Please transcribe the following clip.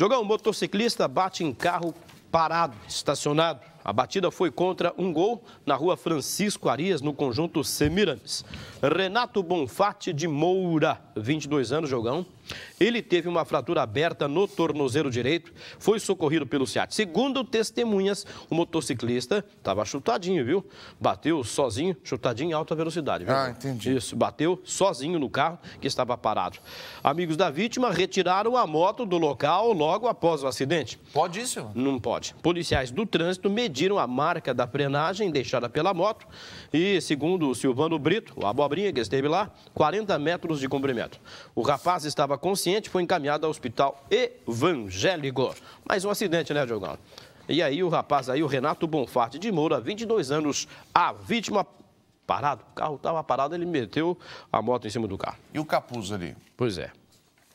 Jogão, um motociclista bate em carro parado, estacionado. A batida foi contra um gol na rua Francisco Arias, no conjunto Semiramis. Renato Bonfatti de Moura, 22 anos, jogão. Ele teve uma fratura aberta no tornozelo direito, foi socorrido pelo SEAT. Segundo testemunhas, o motociclista estava chutadinho, viu? Bateu sozinho, chutadinho em alta velocidade. Viu? Ah, entendi. Isso, bateu sozinho no carro que estava parado. Amigos da vítima retiraram a moto do local logo após o acidente. Pode isso? Não pode. Policiais do trânsito mediram mediram a marca da frenagem deixada pela moto e, segundo o Silvano Brito, o abobrinha que esteve lá, 40 metros de comprimento. O rapaz estava consciente, foi encaminhado ao hospital evangélico. Mais um acidente, né, Diogão? E aí o rapaz aí, o Renato Bonfarte de Moura, 22 anos, a vítima parado, o carro estava parado, ele meteu a moto em cima do carro. E o capuz ali? Pois é.